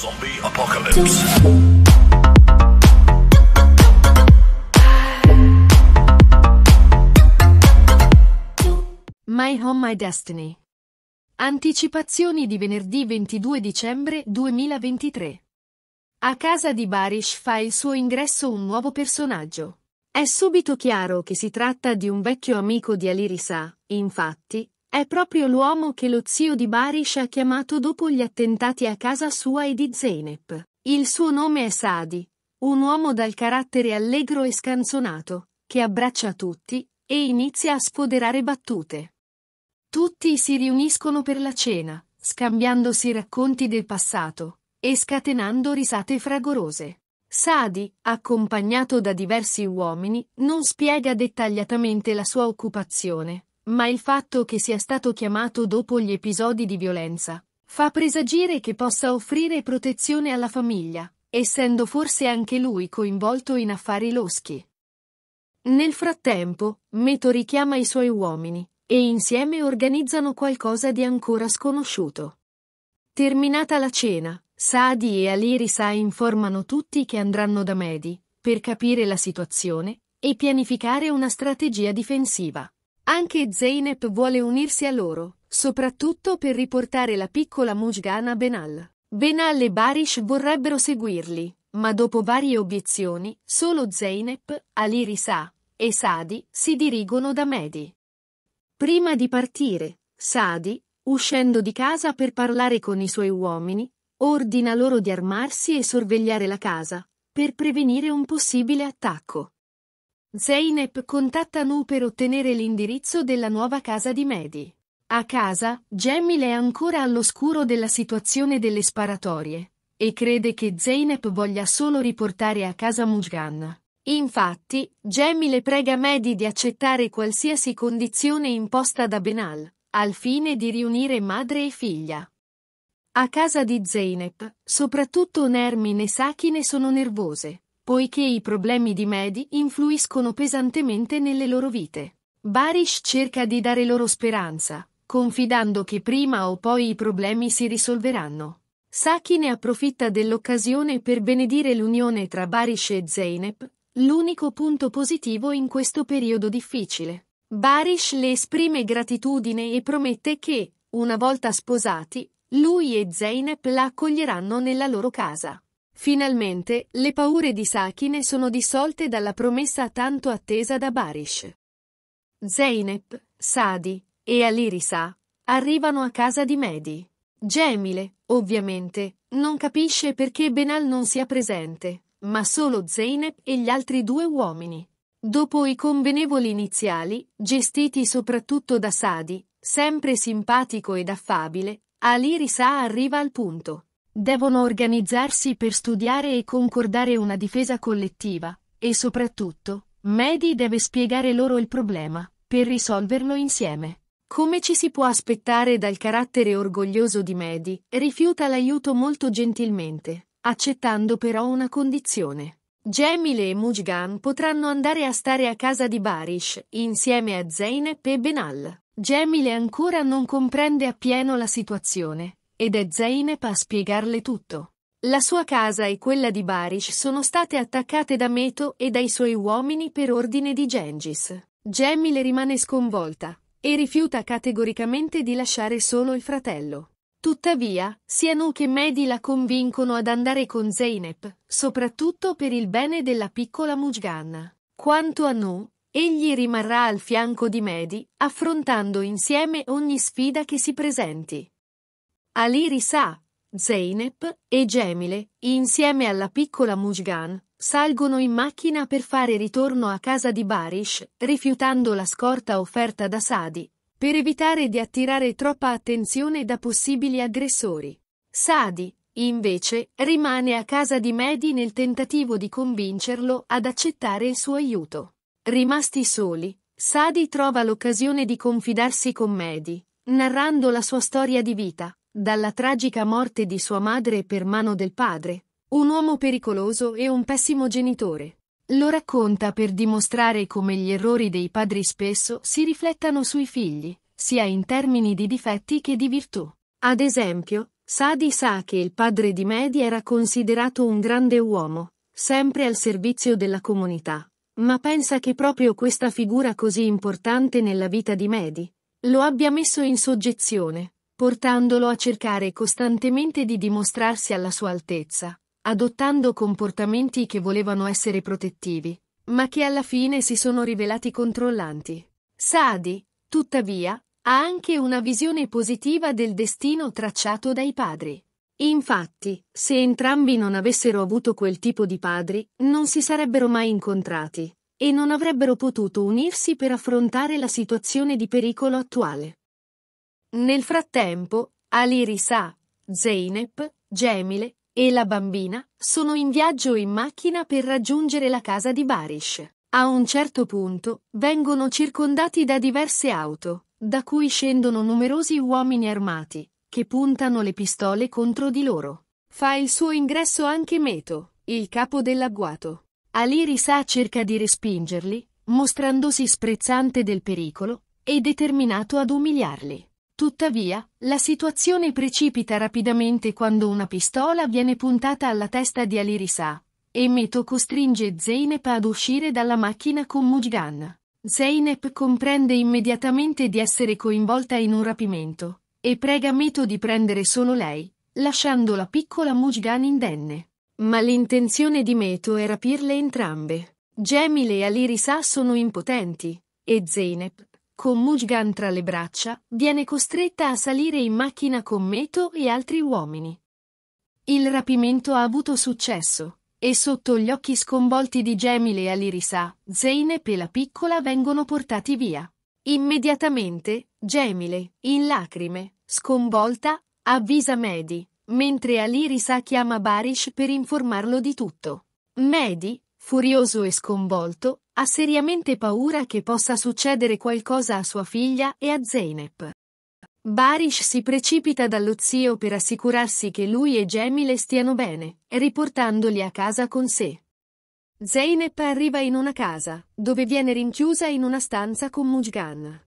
Zombie Apocalypse. My Home My Destiny. Anticipazioni di venerdì 22 dicembre 2023. A casa di Barish fa il suo ingresso un nuovo personaggio. È subito chiaro che si tratta di un vecchio amico di Alirisa, infatti, è proprio l'uomo che lo zio di Barish ha chiamato dopo gli attentati a casa sua e di Zeynep. Il suo nome è Sadi, un uomo dal carattere allegro e scanzonato, che abbraccia tutti e inizia a sfoderare battute. Tutti si riuniscono per la cena, scambiandosi racconti del passato e scatenando risate fragorose. Sadi, accompagnato da diversi uomini, non spiega dettagliatamente la sua occupazione, ma il fatto che sia stato chiamato dopo gli episodi di violenza fa presagire che possa offrire protezione alla famiglia, essendo forse anche lui coinvolto in affari loschi. Nel frattempo, Meto richiama i suoi uomini e insieme organizzano qualcosa di ancora sconosciuto. Terminata la cena, Sadi e Alirisa informano tutti che andranno da Medi per capire la situazione e pianificare una strategia difensiva. Anche Zeynep vuole unirsi a loro, soprattutto per riportare la piccola Mujgan a Benal. Benal e Barish vorrebbero seguirli, ma dopo varie obiezioni, solo Zeynep, Alirisa e Sadi si dirigono da Mehdi. Prima di partire, Sadi, uscendo di casa per parlare con i suoi uomini, ordina loro di armarsi e sorvegliare la casa, per prevenire un possibile attacco. Zeynep contatta Nu per ottenere l'indirizzo della nuova casa di Mehdi. A casa, Jamil è ancora all'oscuro della situazione delle sparatorie e crede che Zeynep voglia solo riportare a casa Mujgan. Infatti, Jamil prega Mehdi di accettare qualsiasi condizione imposta da Benal, al fine di riunire madre e figlia. A casa di Zeynep, soprattutto Nermin e Sakine sono nervose, poiché i problemi di Medi influiscono pesantemente nelle loro vite. Barish cerca di dare loro speranza, confidando che prima o poi i problemi si risolveranno. Saki ne approfitta dell'occasione per benedire l'unione tra Barish e Zeynep, l'unico punto positivo in questo periodo difficile. Barish le esprime gratitudine e promette che, una volta sposati, lui e Zeynep la accoglieranno nella loro casa. Finalmente, le paure di Sakine sono dissolte dalla promessa tanto attesa da Barish. Zeynep, Sadi e Alirisa arrivano a casa di Mehdi. Gemile, ovviamente, non capisce perché Benal non sia presente, ma solo Zeynep e gli altri due uomini. Dopo i convenevoli iniziali, gestiti soprattutto da Sadi, sempre simpatico ed affabile, Alirisa arriva al punto. Devono organizzarsi per studiare e concordare una difesa collettiva, e soprattutto, Medi deve spiegare loro il problema, per risolverlo insieme. Come ci si può aspettare dal carattere orgoglioso di Medi, rifiuta l'aiuto molto gentilmente, accettando però una condizione. Gemile e Mujgan potranno andare a stare a casa di Barish, insieme a Zeynep e Benal. Gemile ancora non comprende appieno la situazione, ed è Zeynep a spiegarle tutto. La sua casa e quella di Barish sono state attaccate da Meto e dai suoi uomini per ordine di Gengis. le rimane sconvolta e rifiuta categoricamente di lasciare solo il fratello. Tuttavia, sia Nu che Medi la convincono ad andare con Zeynep, soprattutto per il bene della piccola Mujgan. Quanto a Nu, egli rimarrà al fianco di Medi, affrontando insieme ogni sfida che si presenti. Ali Risa, Zeynep e Gemile, insieme alla piccola Mujgan, salgono in macchina per fare ritorno a casa di Barish, rifiutando la scorta offerta da Sadi, per evitare di attirare troppa attenzione da possibili aggressori. Sadi, invece, rimane a casa di Mehdi nel tentativo di convincerlo ad accettare il suo aiuto. Rimasti soli, Sadi trova l'occasione di confidarsi con Mehdi, narrando la sua storia di vita, dalla tragica morte di sua madre per mano del padre, un uomo pericoloso e un pessimo genitore. Lo racconta per dimostrare come gli errori dei padri spesso si riflettano sui figli, sia in termini di difetti che di virtù. Ad esempio, Sadi sa che il padre di Medi era considerato un grande uomo, sempre al servizio della comunità, ma pensa che proprio questa figura così importante nella vita di Medi lo abbia messo in soggezione, portandolo a cercare costantemente di dimostrarsi alla sua altezza, adottando comportamenti che volevano essere protettivi, ma che alla fine si sono rivelati controllanti. Sadi, tuttavia, ha anche una visione positiva del destino tracciato dai padri. Infatti, se entrambi non avessero avuto quel tipo di padri, non si sarebbero mai incontrati e non avrebbero potuto unirsi per affrontare la situazione di pericolo attuale. Nel frattempo, Ali Risa, Zeynep, Gemile e la bambina sono in viaggio in macchina per raggiungere la casa di Barish. A un certo punto vengono circondati da diverse auto, da cui scendono numerosi uomini armati, che puntano le pistole contro di loro. Fa il suo ingresso anche Meto, il capo dell'agguato. Ali Risa cerca di respingerli, mostrandosi sprezzante del pericolo e determinato ad umiliarli. Tuttavia, la situazione precipita rapidamente quando una pistola viene puntata alla testa di Alirisa. Meto costringe Zeynep ad uscire dalla macchina con Mujgan. Zeynep comprende immediatamente di essere coinvolta in un rapimento e prega Meto di prendere solo lei, lasciando la piccola Mujgan indenne. Ma l'intenzione di Meto è rapirle entrambe. Gemile e Alirisa sono impotenti e Zeynep, con Mujgan tra le braccia, viene costretta a salire in macchina con Meto e altri uomini. Il rapimento ha avuto successo, e sotto gli occhi sconvolti di Gemile e Alirisa, Zeynep e la piccola vengono portati via. Immediatamente, Gemile, in lacrime, sconvolta, avvisa Mehdi, mentre Alirisa chiama Barish per informarlo di tutto. Mehdi, furioso e sconvolto, ha seriamente paura che possa succedere qualcosa a sua figlia e a Zeynep. Barish si precipita dallo zio per assicurarsi che lui e Gemile stiano bene, riportandoli a casa con sé. Zeynep arriva in una casa, dove viene rinchiusa in una stanza con Mujgan.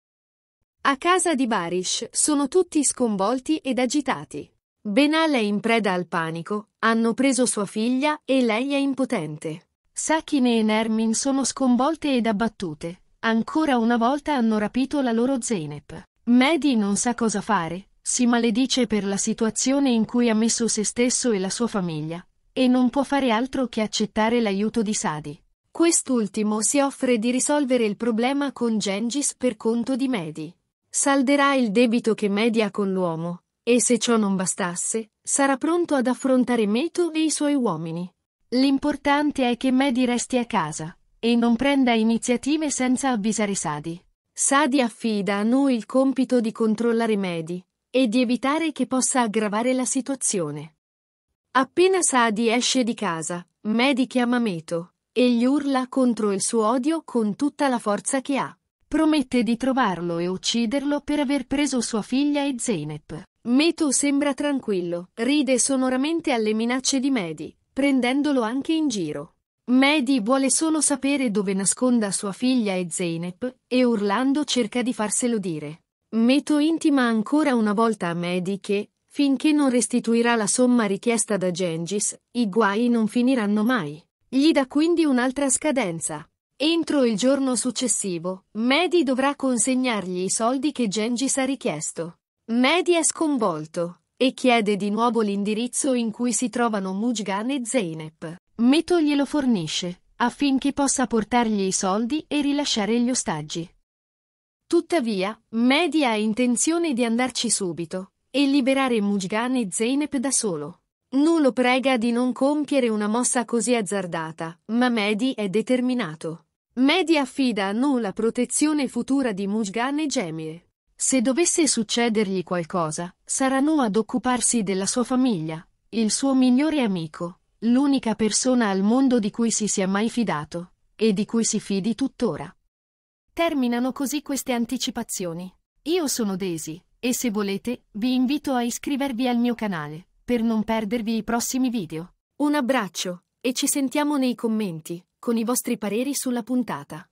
A casa di Barish sono tutti sconvolti ed agitati. Benal è in preda al panico, hanno preso sua figlia e lei è impotente. Sakine e Nermin sono sconvolte ed abbattute. Ancora una volta hanno rapito la loro Zeynep. Mehdi non sa cosa fare, si maledice per la situazione in cui ha messo se stesso e la sua famiglia, e non può fare altro che accettare l'aiuto di Sadi. Quest'ultimo si offre di risolvere il problema con Gengis per conto di Mehdi. Salderà il debito che Mehdi ha con l'uomo, e se ciò non bastasse, sarà pronto ad affrontare Meto e i suoi uomini. L'importante è che Mehdi resti a casa e non prenda iniziative senza avvisare Sadi. Sadi affida a noi il compito di controllare Mehdi e di evitare che possa aggravare la situazione. Appena Sadi esce di casa, Mehdi chiama Meto e gli urla contro il suo odio con tutta la forza che ha. Promette di trovarlo e ucciderlo per aver preso sua figlia e Zeynep. Meto sembra tranquillo, ride sonoramente alle minacce di Mehdi prendendolo anche in giro. Mehdi vuole solo sapere dove nasconda sua figlia e Zeynep, e urlando cerca di farselo dire. Meto intima ancora una volta a Mehdi che, finché non restituirà la somma richiesta da Gengis, i guai non finiranno mai. Gli dà quindi un'altra scadenza. Entro il giorno successivo, Mehdi dovrà consegnargli i soldi che Gengis ha richiesto. Mehdi è sconvolto e chiede di nuovo l'indirizzo in cui si trovano Mujgan e Zeynep. Meto glielo fornisce, affinché possa portargli i soldi e rilasciare gli ostaggi. Tuttavia, Medi ha intenzione di andarci subito e liberare Mujgan e Zeynep da solo. Nu lo prega di non compiere una mossa così azzardata, ma Medi è determinato. Medi affida a Nu la protezione futura di Mujgan e Gemie. Se dovesse succedergli qualcosa, sarà saranno ad occuparsi della sua famiglia, il suo migliore amico, l'unica persona al mondo di cui si sia mai fidato, e di cui si fidi tuttora. Terminano così queste anticipazioni. Io sono Daisy, e se volete, vi invito a iscrivervi al mio canale, per non perdervi i prossimi video. Un abbraccio, e ci sentiamo nei commenti, con i vostri pareri sulla puntata.